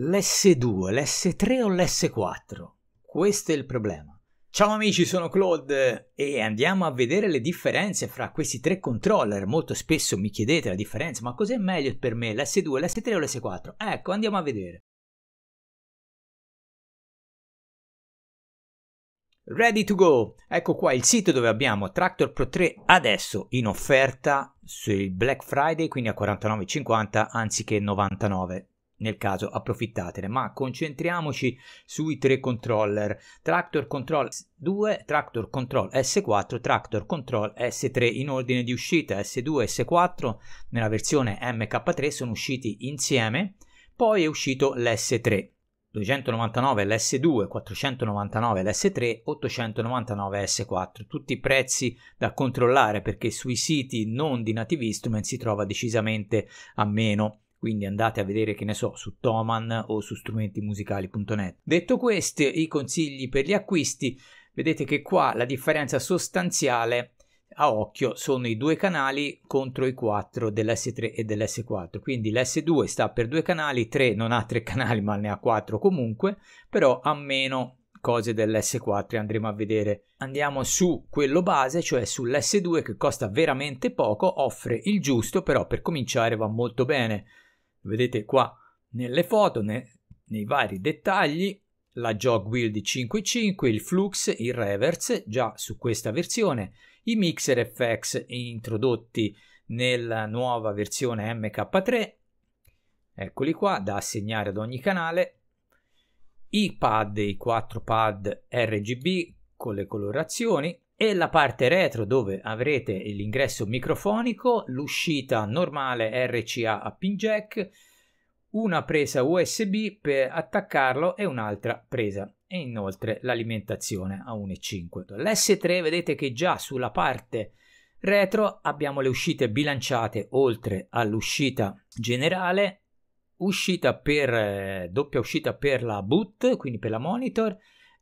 l'S2, l'S3 o l'S4? Questo è il problema. Ciao amici, sono Claude e andiamo a vedere le differenze fra questi tre controller. Molto spesso mi chiedete la differenza, ma cos'è meglio per me, l'S2, l'S3 o l'S4? Ecco, andiamo a vedere. Ready to go! Ecco qua il sito dove abbiamo Tractor Pro 3 adesso in offerta sul Black Friday, quindi a 49,50 anziché 99 nel caso approfittatene, ma concentriamoci sui tre controller, Tractor Control 2, Tractor Control S4, Tractor Control S3 in ordine di uscita, S2 e S4 nella versione MK3 sono usciti insieme, poi è uscito l'S3. 299 l'S2, 499 l'S3, 899 ls 4 tutti i prezzi da controllare perché sui siti non di Native Instruments si trova decisamente a meno quindi andate a vedere che ne so su Toman o su strumentimusicali.net. Detto questo, i consigli per gli acquisti, vedete che qua la differenza sostanziale a occhio sono i due canali contro i quattro dell'S3 e dell'S4. Quindi l'S2 sta per due canali, 3 non ha tre canali ma ne ha quattro comunque, però ha meno cose dell'S4 andremo a vedere. Andiamo su quello base, cioè sull'S2 che costa veramente poco, offre il giusto, però per cominciare va molto bene. Vedete qua nelle foto, ne, nei vari dettagli, la jog wheel di 5.5, il flux, il reverse già su questa versione, i mixer FX introdotti nella nuova versione MK3, eccoli qua da assegnare ad ogni canale, i pad, i 4 pad RGB con le colorazioni, e la parte retro dove avrete l'ingresso microfonico, l'uscita normale RCA a pin jack, una presa USB per attaccarlo e un'altra presa e inoltre l'alimentazione a 1.5. L'S3 vedete che già sulla parte retro abbiamo le uscite bilanciate oltre all'uscita generale, uscita per eh, doppia uscita per la boot, quindi per la monitor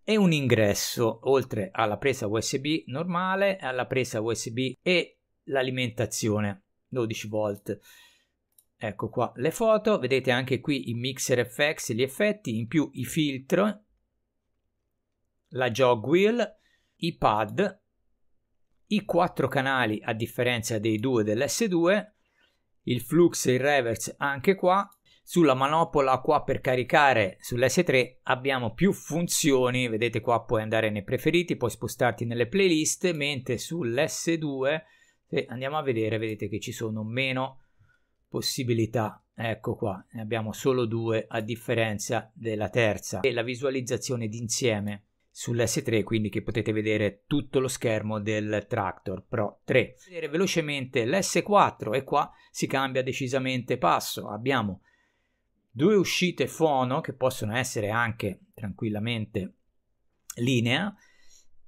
e un ingresso oltre alla presa USB normale, alla presa USB e l'alimentazione 12 volt. Ecco qua le foto, vedete anche qui i mixer FX, gli effetti, in più i filtri, la jog wheel, i pad, i quattro canali a differenza dei due dell'S2, il flux e il reverse anche qua, sulla manopola qua per caricare sull'S3 abbiamo più funzioni, vedete qua puoi andare nei preferiti, puoi spostarti nelle playlist, mentre sull'S2 se andiamo a vedere vedete che ci sono meno possibilità ecco qua ne abbiamo solo due a differenza della terza e la visualizzazione d'insieme sull'S3 quindi che potete vedere tutto lo schermo del Tractor Pro 3 vedere velocemente l'S4 e qua si cambia decisamente passo abbiamo due uscite fono che possono essere anche tranquillamente linea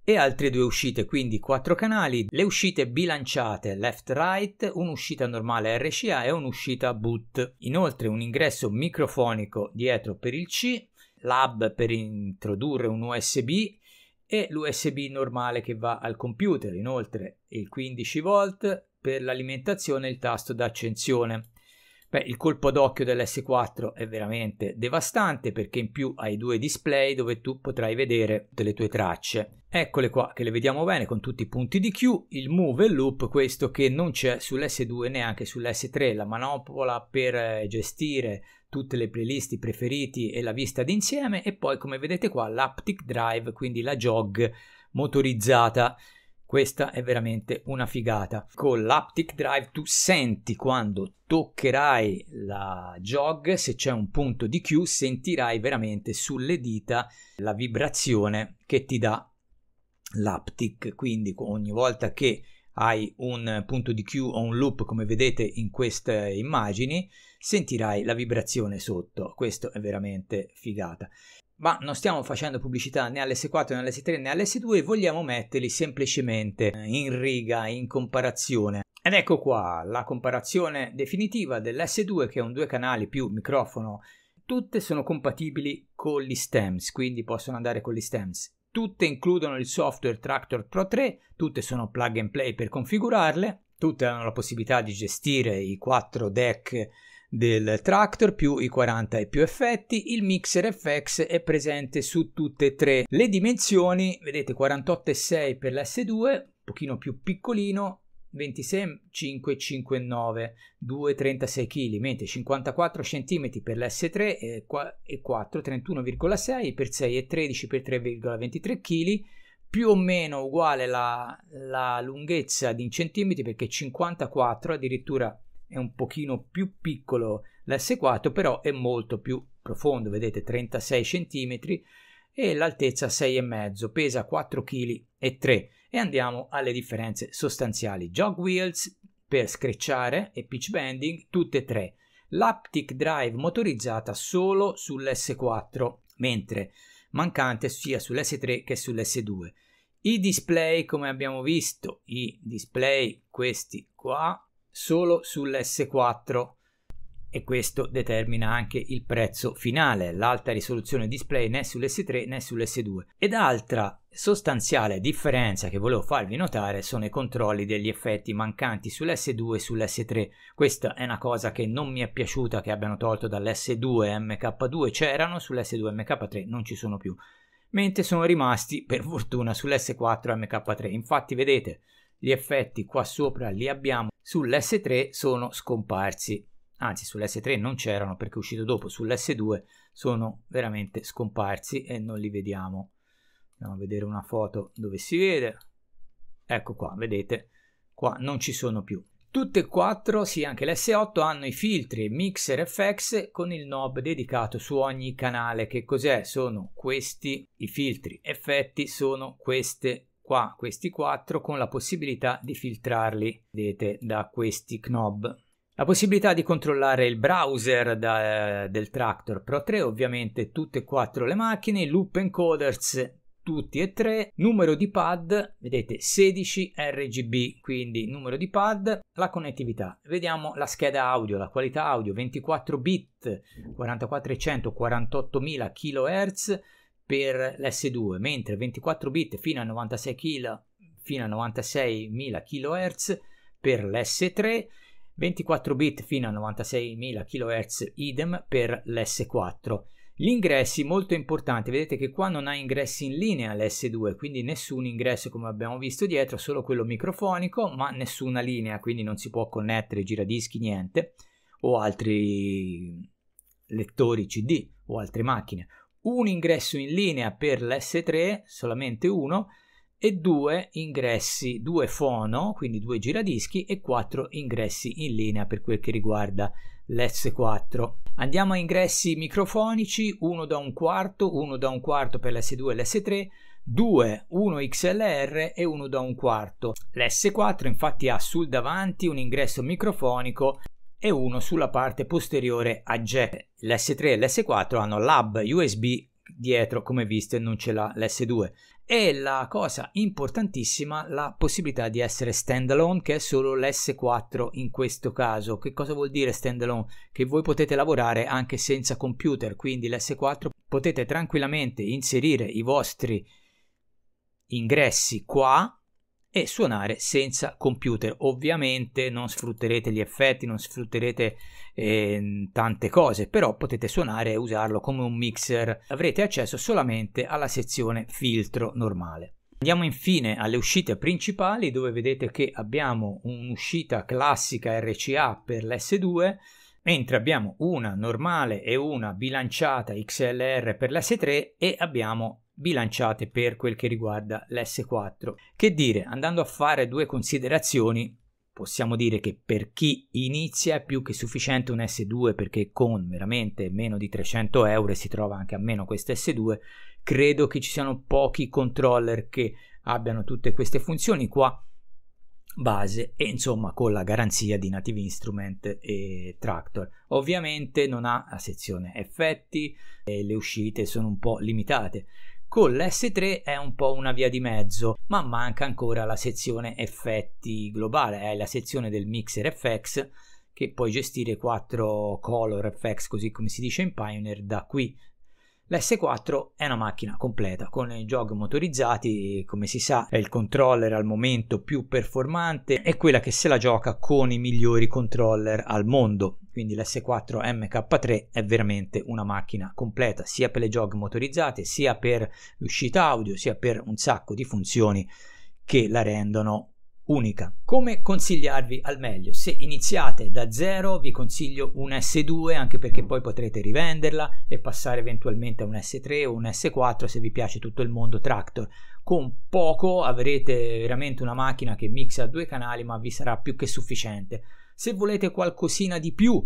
e altre due uscite, quindi quattro canali, le uscite bilanciate left-right, un'uscita normale RCA e un'uscita boot. Inoltre un ingresso microfonico dietro per il C, l'hub per introdurre un USB e l'USB normale che va al computer, inoltre il 15 v per l'alimentazione e il tasto d'accensione. Beh, il colpo d'occhio dell'S4 è veramente devastante perché in più hai due display dove tu potrai vedere tutte le tue tracce. Eccole qua che le vediamo bene con tutti i punti di Q, il move e loop, questo che non c'è sull'S2 neanche sull'S3, la manopola per eh, gestire tutte le playlist, preferiti e la vista d'insieme e poi come vedete qua l'aptic drive, quindi la jog motorizzata questa è veramente una figata. Con l'Aptic Drive tu senti quando toccherai la jog, se c'è un punto di Q, sentirai veramente sulle dita la vibrazione che ti dà l'Aptic. Quindi ogni volta che hai un punto di Q o un loop come vedete in queste immagini, sentirai la vibrazione sotto. Questo è veramente figata ma non stiamo facendo pubblicità né all'S4 né all'S3 né all'S2 vogliamo metterli semplicemente eh, in riga, in comparazione. Ed ecco qua la comparazione definitiva dell'S2 che è un due canali più microfono. Tutte sono compatibili con gli stems, quindi possono andare con gli stems. Tutte includono il software Tractor Pro 3, tutte sono plug and play per configurarle, tutte hanno la possibilità di gestire i quattro deck del tractor più i 40 e più effetti il mixer FX è presente su tutte e tre le dimensioni vedete 48,6 per l'S2 un pochino più piccolino 26 5 5 9 2 36 kg mentre 54 cm per l'S3 e 4 31,6 per 6 e 13 per 3,23 kg più o meno uguale la, la lunghezza in centimetri perché 54 addirittura è un pochino più piccolo l'S4, però è molto più profondo, vedete 36 cm e l'altezza 6,5, pesa 4,3 kg e andiamo alle differenze sostanziali. Jog wheels per screcciare e pitch bending tutte e tre. L'aptic drive motorizzata solo sull'S4, mentre mancante sia sull'S3 che sull'S2. I display, come abbiamo visto, i display questi qua solo sull'S4 e questo determina anche il prezzo finale, l'alta risoluzione display né sull'S3 né sull'S2. Ed altra sostanziale differenza che volevo farvi notare sono i controlli degli effetti mancanti sull'S2 e sull'S3. Questa è una cosa che non mi è piaciuta che abbiano tolto dall'S2 MK2, c'erano sull'S2 MK3 non ci sono più, mentre sono rimasti per fortuna sull'S4 MK3. Infatti vedete gli effetti qua sopra li abbiamo, sull'S3 sono scomparsi, anzi sull'S3 non c'erano perché è uscito dopo, sull'S2 sono veramente scomparsi e non li vediamo. Andiamo a vedere una foto dove si vede. Ecco qua, vedete, qua non ci sono più. Tutte e quattro, sì anche l'S8, hanno i filtri Mixer FX con il knob dedicato su ogni canale. Che cos'è? Sono questi, i filtri effetti sono queste qua questi quattro con la possibilità di filtrarli, vedete, da questi knob. La possibilità di controllare il browser da, eh, del Tractor Pro 3, ovviamente tutte e quattro le macchine, loop encoders tutti e tre, numero di pad, vedete 16 RGB, quindi numero di pad, la connettività. Vediamo la scheda audio, la qualità audio 24 bit, 44 4400, 48000 kHz, per l'S2, mentre 24 bit fino a 96 kg fino a 96.000 kHz per l'S3, 24 bit fino a 96.000 kHz idem per l'S4. Gli ingressi molto importanti, vedete che qua non ha ingressi in linea l'S2, quindi nessun ingresso come abbiamo visto dietro, solo quello microfonico, ma nessuna linea, quindi non si può connettere giradischi, niente, o altri lettori CD o altre macchine un ingresso in linea per l'S3, solamente uno, e due ingressi, due fono, quindi due giradischi e quattro ingressi in linea per quel che riguarda l'S4. Andiamo a ingressi microfonici, uno da un quarto, uno da un quarto per l'S2 e l'S3, due, uno XLR e uno da un quarto. L'S4 infatti ha sul davanti un ingresso microfonico e uno sulla parte posteriore a jet. L'S3 e l'S4 hanno l'hub USB dietro, come visto, e non ce l'ha l'S2. E la cosa importantissima, la possibilità di essere standalone, che è solo l'S4 in questo caso. Che cosa vuol dire standalone? Che voi potete lavorare anche senza computer, quindi l'S4 potete tranquillamente inserire i vostri ingressi qua e suonare senza computer. Ovviamente non sfrutterete gli effetti, non sfrutterete eh, tante cose, però potete suonare e usarlo come un mixer. Avrete accesso solamente alla sezione filtro normale. Andiamo infine alle uscite principali dove vedete che abbiamo un'uscita classica RCA per l'S2 mentre abbiamo una normale e una bilanciata XLR per l'S3 e abbiamo bilanciate per quel che riguarda l'S4. Che dire, andando a fare due considerazioni, possiamo dire che per chi inizia è più che sufficiente un S2 perché con veramente meno di 300 euro si trova anche a meno questo S2, credo che ci siano pochi controller che abbiano tutte queste funzioni qua base e insomma con la garanzia di Native Instrument e Tractor. Ovviamente non ha la sezione effetti, e le uscite sono un po' limitate. Con l'S3 è un po' una via di mezzo, ma manca ancora la sezione effetti globale, è la sezione del mixer FX che puoi gestire 4 color FX così come si dice in Pioneer da qui L'S4 è una macchina completa con i jog motorizzati, come si sa è il controller al momento più performante, e quella che se la gioca con i migliori controller al mondo. Quindi l'S4 MK3 è veramente una macchina completa, sia per le jog motorizzate, sia per l'uscita audio, sia per un sacco di funzioni che la rendono unica. Come consigliarvi al meglio? Se iniziate da zero vi consiglio un S2 anche perché poi potrete rivenderla e passare eventualmente a un S3 o un S4 se vi piace tutto il mondo tractor. Con poco avrete veramente una macchina che mixa due canali ma vi sarà più che sufficiente. Se volete qualcosina di più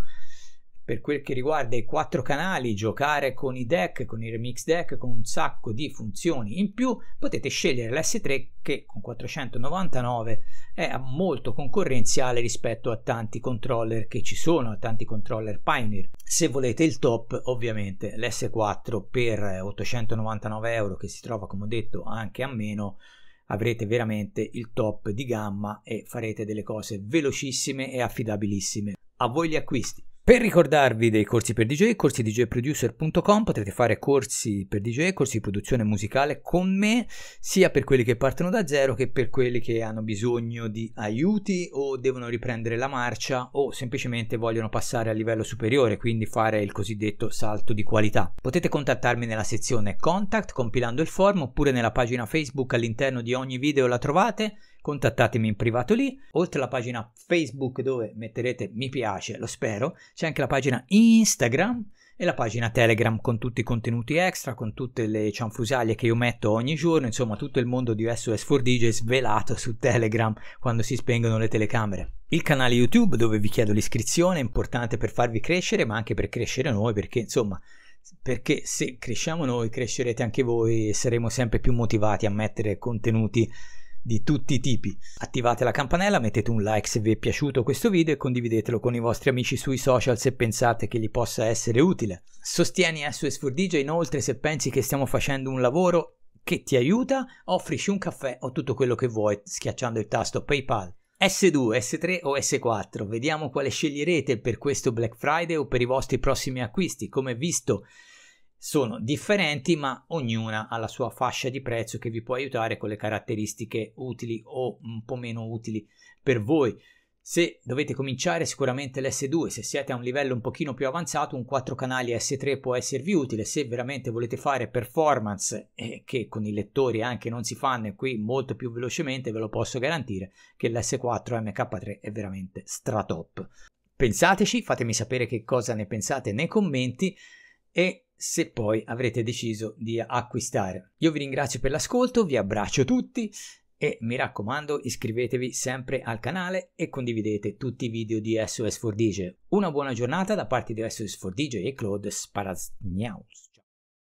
per quel che riguarda i quattro canali, giocare con i deck, con i remix deck, con un sacco di funzioni in più, potete scegliere l'S3 che con 499 è molto concorrenziale rispetto a tanti controller che ci sono, a tanti controller Pioneer. Se volete il top, ovviamente l'S4 per 899 eh, euro che si trova, come ho detto, anche a meno avrete veramente il top di gamma e farete delle cose velocissime e affidabilissime. A voi gli acquisti. Per ricordarvi dei corsi per DJ, corsidjproducer.com, potrete fare corsi per DJ, corsi di produzione musicale con me, sia per quelli che partono da zero che per quelli che hanno bisogno di aiuti o devono riprendere la marcia o semplicemente vogliono passare a livello superiore, quindi fare il cosiddetto salto di qualità. Potete contattarmi nella sezione contact compilando il form oppure nella pagina Facebook all'interno di ogni video la trovate contattatemi in privato lì. Oltre alla pagina Facebook dove metterete mi piace, lo spero, c'è anche la pagina Instagram e la pagina Telegram con tutti i contenuti extra, con tutte le cianfusaglie che io metto ogni giorno, insomma tutto il mondo di SOS 4DJ svelato su Telegram quando si spengono le telecamere. Il canale YouTube dove vi chiedo l'iscrizione, è importante per farvi crescere, ma anche per crescere noi, perché insomma perché se cresciamo noi crescerete anche voi e saremo sempre più motivati a mettere contenuti di tutti i tipi. Attivate la campanella, mettete un like se vi è piaciuto questo video e condividetelo con i vostri amici sui social se pensate che gli possa essere utile. Sostieni SOS4DJ inoltre se pensi che stiamo facendo un lavoro che ti aiuta, offrici un caffè o tutto quello che vuoi schiacciando il tasto PayPal. S2, S3 o S4, vediamo quale sceglierete per questo Black Friday o per i vostri prossimi acquisti. Come visto sono differenti ma ognuna ha la sua fascia di prezzo che vi può aiutare con le caratteristiche utili o un po' meno utili per voi. Se dovete cominciare sicuramente l'S2, se siete a un livello un pochino più avanzato un 4 canali S3 può esservi utile, se veramente volete fare performance eh, che con i lettori anche non si fanno e qui molto più velocemente ve lo posso garantire che l'S4 MK3 è veramente stratop. Pensateci, fatemi sapere che cosa ne pensate nei commenti e se poi avrete deciso di acquistare. Io vi ringrazio per l'ascolto, vi abbraccio tutti e mi raccomando iscrivetevi sempre al canale e condividete tutti i video di SOS 4 dj Una buona giornata da parte di SOS 4 dj e Claude Sparazniaus.